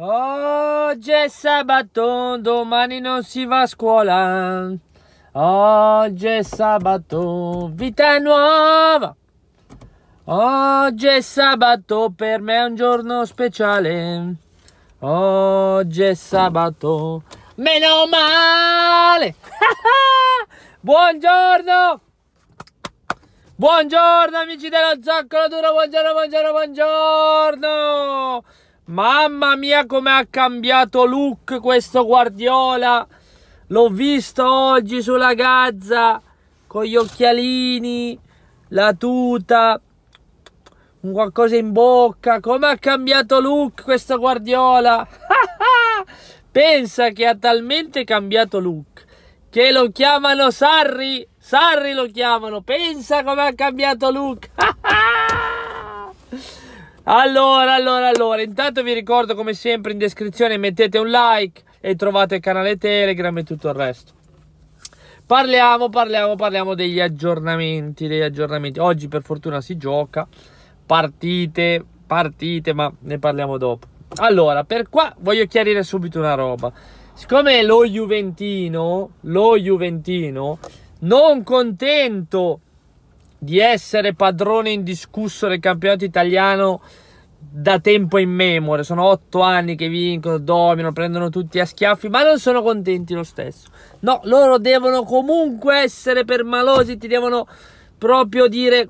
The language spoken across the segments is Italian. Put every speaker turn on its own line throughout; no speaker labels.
Oggi è sabato, domani non si va a scuola. Oggi è sabato, vita nuova. Oggi è sabato, per me è un giorno speciale. Oggi è sabato, meno male. buongiorno. Buongiorno amici dello zoccolo duro, buongiorno, buongiorno, buongiorno. Mamma mia come ha cambiato look questo Guardiola. L'ho visto oggi sulla Gazza con gli occhialini, la tuta, un qualcosa in bocca. Come ha cambiato look questo Guardiola. Pensa che ha talmente cambiato look che lo chiamano Sarri. Sarri lo chiamano. Pensa come ha cambiato look. Allora, allora, allora, intanto vi ricordo come sempre in descrizione mettete un like e trovate il canale Telegram e tutto il resto. Parliamo, parliamo, parliamo degli aggiornamenti, degli aggiornamenti. Oggi per fortuna si gioca, partite, partite, ma ne parliamo dopo. Allora, per qua voglio chiarire subito una roba. Siccome lo Juventino, lo Juventino, non contento di essere padrone indiscusso del campionato italiano da tempo in memoria. Sono otto anni che vincono, dominano, prendono tutti a schiaffi, ma non sono contenti lo stesso. No, loro devono comunque essere permalosi, ti devono proprio dire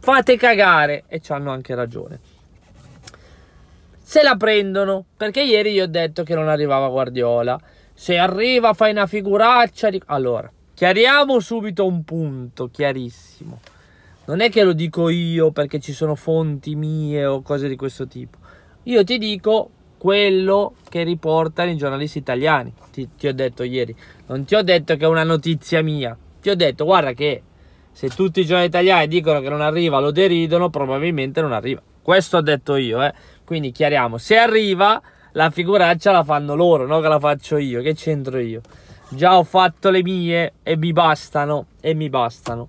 fate cagare e ci hanno anche ragione. Se la prendono, perché ieri gli ho detto che non arrivava Guardiola. Se arriva fai una figuraccia di... Allora, Chiariamo subito un punto chiarissimo. Non è che lo dico io perché ci sono fonti mie o cose di questo tipo. Io ti dico quello che riportano i giornalisti italiani. Ti, ti ho detto ieri, non ti ho detto che è una notizia mia. Ti ho detto, guarda che se tutti i giornali italiani dicono che non arriva, lo deridono, probabilmente non arriva. Questo ho detto io, eh. Quindi chiariamo, se arriva la figuraccia la fanno loro, non che la faccio io, che c'entro io. Già ho fatto le mie e mi bastano, e mi bastano.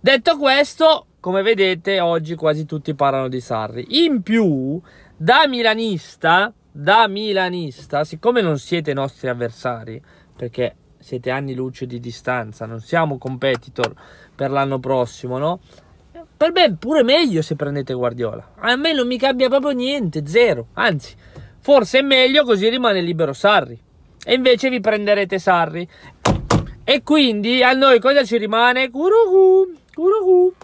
Detto questo, come vedete, oggi quasi tutti parlano di Sarri. In più, da milanista, da milanista, siccome non siete nostri avversari, perché siete anni luce di distanza, non siamo competitor per l'anno prossimo, no? Per me è pure meglio se prendete Guardiola. A me non mi cambia proprio niente, zero. Anzi, forse è meglio così rimane libero Sarri e invece vi prenderete Sarri. E quindi a noi cosa ci rimane? Curugu, curugu.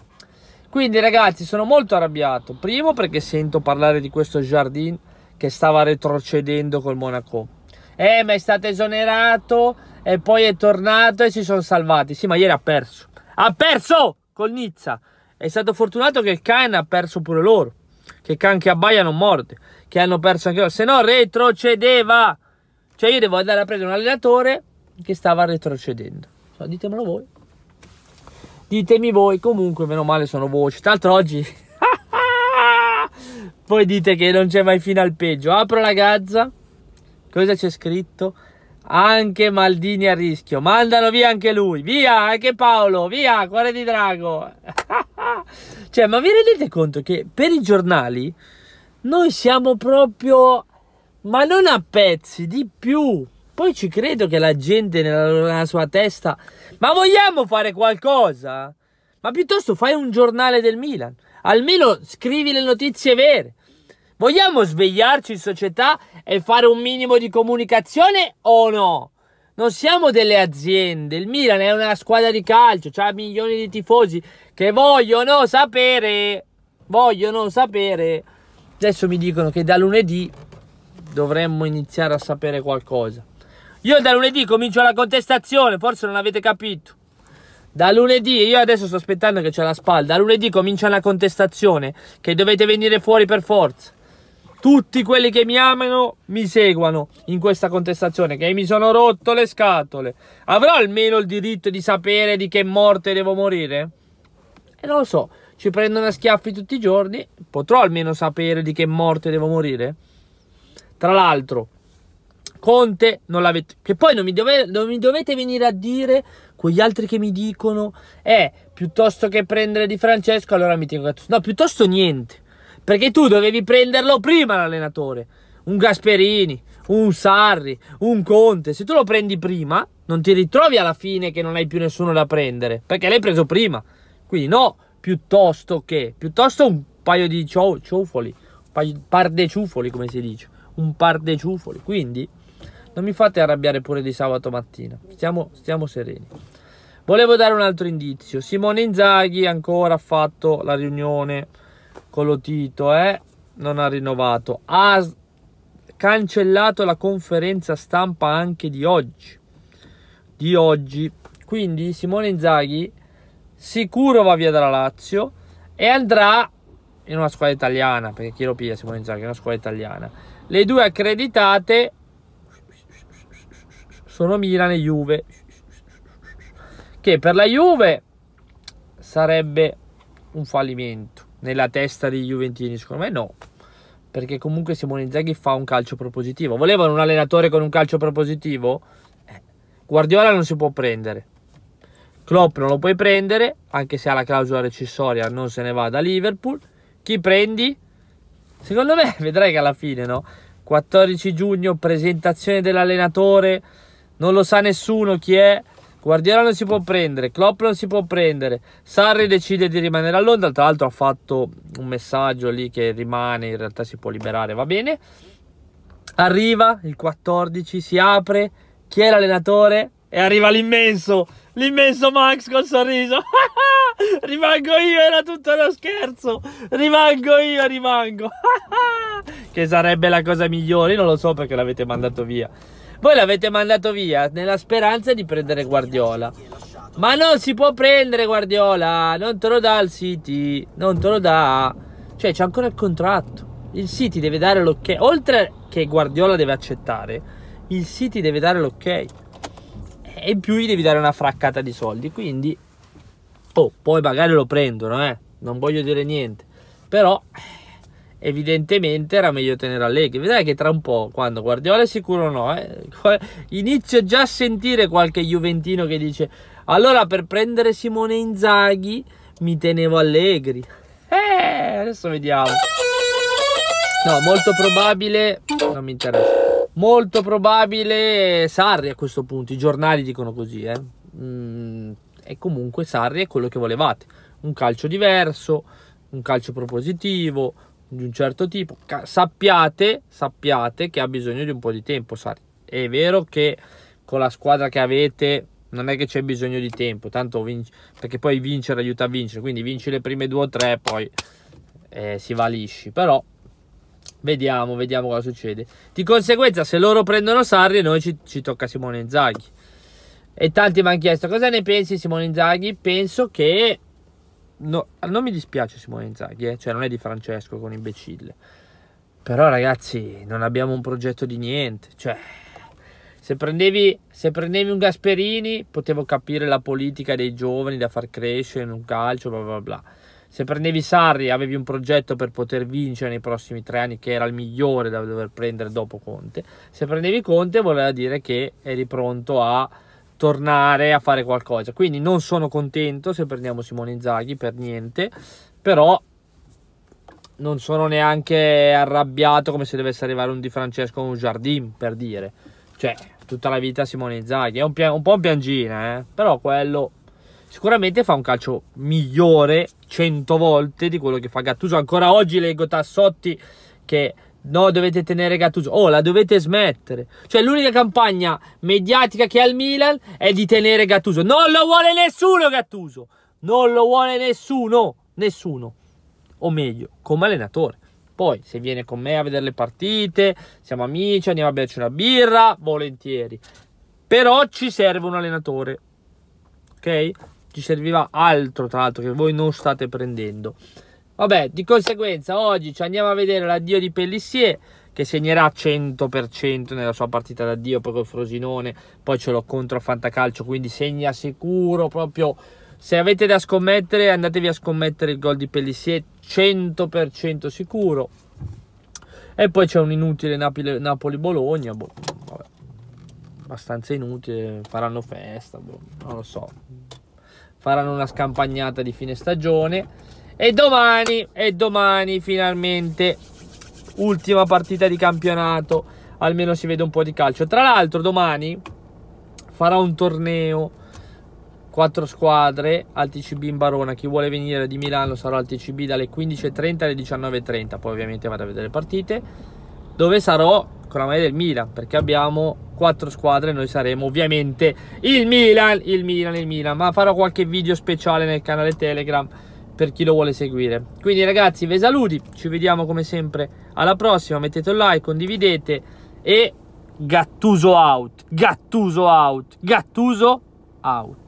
Quindi ragazzi sono molto arrabbiato. Primo perché sento parlare di questo Jardin che stava retrocedendo col Monaco. Eh ma è stato esonerato e poi è tornato e si sono salvati. Sì ma ieri ha perso. Ha perso col Nizza. È stato fortunato che il Khan ha perso pure loro. Che Khan che abbaia non morde. Che hanno perso anche loro. Se no retrocedeva. Cioè io devo andare a prendere un allenatore che stava retrocedendo. So, ditemelo voi. Ditemi voi, comunque meno male sono voci. Tra l'altro oggi voi dite che non c'è mai fine al peggio. Apro la gazza. Cosa c'è scritto? Anche Maldini a rischio. Mandalo via anche lui. Via, anche Paolo. Via, cuore di drago. cioè, ma vi rendete conto che per i giornali noi siamo proprio ma non a pezzi, di più. Poi ci credo che la gente nella, nella sua testa, ma vogliamo fare qualcosa? Ma piuttosto fai un giornale del Milan, almeno scrivi le notizie vere. Vogliamo svegliarci in società e fare un minimo di comunicazione o no? Non siamo delle aziende, il Milan è una squadra di calcio, C'ha milioni di tifosi che vogliono sapere, vogliono sapere. Adesso mi dicono che da lunedì dovremmo iniziare a sapere qualcosa. Io da lunedì comincio la contestazione, forse non avete capito. Da lunedì, io adesso sto aspettando che c'è la spalla, da lunedì comincia la contestazione che dovete venire fuori per forza. Tutti quelli che mi amano mi seguono in questa contestazione che mi sono rotto le scatole. Avrò almeno il diritto di sapere di che morte devo morire? E eh, non lo so, ci prendono a schiaffi tutti i giorni, potrò almeno sapere di che morte devo morire? Tra l'altro, Conte non l'avete... Che poi non mi, dove, non mi dovete venire a dire quegli altri che mi dicono, eh, piuttosto che prendere Di Francesco, allora mi tengo a... No, piuttosto niente. Perché tu dovevi prenderlo prima l'allenatore. Un Gasperini, un Sarri, un Conte. Se tu lo prendi prima, non ti ritrovi alla fine che non hai più nessuno da prendere. Perché l'hai preso prima. Quindi no, piuttosto che... Piuttosto un paio di ciu- ciufoli. Par de ciufoli, come si dice un par di ciufoli. Quindi non mi fate arrabbiare pure di sabato mattina. Stiamo, stiamo sereni. Volevo dare un altro indizio. Simone Inzaghi ancora ha fatto la riunione con lo Tito, eh? non ha rinnovato. Ha cancellato la conferenza stampa anche di oggi. Di oggi. Quindi Simone Inzaghi sicuro va via dalla Lazio e andrà in una squadra italiana, perché chi lo piglia Simone Inzaghi è una squadra italiana. Le due accreditate sono Milan e Juve, che per la Juve sarebbe un fallimento nella testa di Juventini, secondo me no, perché comunque Simone Inzaghi fa un calcio propositivo. Volevano un allenatore con un calcio propositivo? Eh, Guardiola non si può prendere. Klopp non lo puoi prendere, anche se ha la clausola recessoria, non se ne va da Liverpool. Chi prendi? Secondo me vedrai che alla fine, no? 14 giugno, presentazione dell'allenatore, non lo sa nessuno chi è. Guardiola non si può prendere, Klopp non si può prendere, Sarri decide di rimanere a Londra, tra l'altro ha fatto un messaggio lì che rimane, in realtà si può liberare, va bene. Arriva il 14, si apre, chi è l'allenatore? E arriva l'immenso, l'immenso Max col sorriso. rimango io, era tutto uno scherzo. Rimango io, rimango. che sarebbe la cosa migliore, io non lo so perché l'avete mandato via. Voi l'avete mandato via nella speranza di prendere Guardiola. Ma non si può prendere Guardiola, non te lo dà il City, non te lo dà. Cioè c'è ancora il contratto. Il City deve dare l'ok. Oltre che Guardiola deve accettare, il City deve dare l'ok. E in più gli devi dare una fraccata di soldi. Quindi oh, poi magari lo prendono, eh, non voglio dire niente, però evidentemente era meglio tenere Allegri. Vedrai che tra un po', quando Guardiola è sicuro no, eh, inizio già a sentire qualche Juventino che dice allora per prendere Simone Inzaghi mi tenevo Allegri. Eh, adesso vediamo. No, molto probabile, non mi interessa. Molto probabile Sarri a questo punto, i giornali dicono così, eh. Mm, e comunque Sarri è quello che volevate, un calcio diverso, un calcio propositivo, di un certo tipo. Sappiate, sappiate che ha bisogno di un po' di tempo Sarri. È vero che con la squadra che avete non è che c'è bisogno di tempo, tanto vinci, perché poi vincere aiuta a vincere, quindi vinci le prime due o tre, poi eh, si va lisci, però vediamo, vediamo cosa succede. Di conseguenza se loro prendono Sarri noi ci, ci tocca Simone Zaghi. E tanti mi hanno chiesto cosa ne pensi Simone Inzaghi? Penso che... No, non mi dispiace Simone Inzaghi, eh? cioè non è di Francesco con imbecille. Però ragazzi, non abbiamo un progetto di niente. Cioè, se prendevi, se prendevi un Gasperini, potevo capire la politica dei giovani da far crescere in un calcio, bla bla bla. Se prendevi Sarri, avevi un progetto per poter vincere nei prossimi tre anni, che era il migliore da dover prendere dopo Conte. Se prendevi Conte, voleva dire che eri pronto a tornare a fare qualcosa. Quindi non sono contento se prendiamo Simone Inzaghi per niente, però non sono neanche arrabbiato come se dovesse arrivare un Di Francesco o un Jardim, per dire. Cioè, tutta la vita Simone Inzaghi, è un, pian- un po' un piangina, eh? però quello sicuramente fa un calcio migliore 100 volte di quello che fa Gattuso. Ancora oggi leggo Tassotti che No, dovete tenere Gattuso. Oh, la dovete smettere. Cioè, l'unica campagna mediatica che ha il Milan è di tenere Gattuso. Non lo vuole nessuno Gattuso. Non lo vuole nessuno. Nessuno. O meglio, come allenatore. Poi, se viene con me a vedere le partite, siamo amici, andiamo a berci una birra, volentieri. Però ci serve un allenatore. Ok? Ci serviva altro, tra l'altro, che voi non state prendendo. Vabbè, di conseguenza oggi ci andiamo a vedere l'addio di Pellissier che segnerà 100% nella sua partita d'addio poi col Frosinone, poi ce l'ho contro Fantacalcio, quindi segna sicuro proprio se avete da scommettere andatevi a scommettere il gol di Pellissier 100% sicuro. E poi c'è un inutile Napoli-Bologna, boh, vabbè, abbastanza inutile, faranno festa, boh, non lo so. Faranno una scampagnata di fine stagione e domani, e domani finalmente ultima partita di campionato, almeno si vede un po' di calcio. Tra l'altro domani farà un torneo quattro squadre al TCB in Barona. Chi vuole venire di Milano sarà al TCB dalle 15.30 alle 19.30, poi ovviamente vado a vedere le partite, dove sarò con la maglia del Milan, perché abbiamo quattro squadre, noi saremo ovviamente il Milan, il Milan, il Milan, ma farò qualche video speciale nel canale Telegram per chi lo vuole seguire. Quindi ragazzi, vi saluti, ci vediamo come sempre alla prossima, mettete un like, condividete e Gattuso out, Gattuso out, Gattuso out.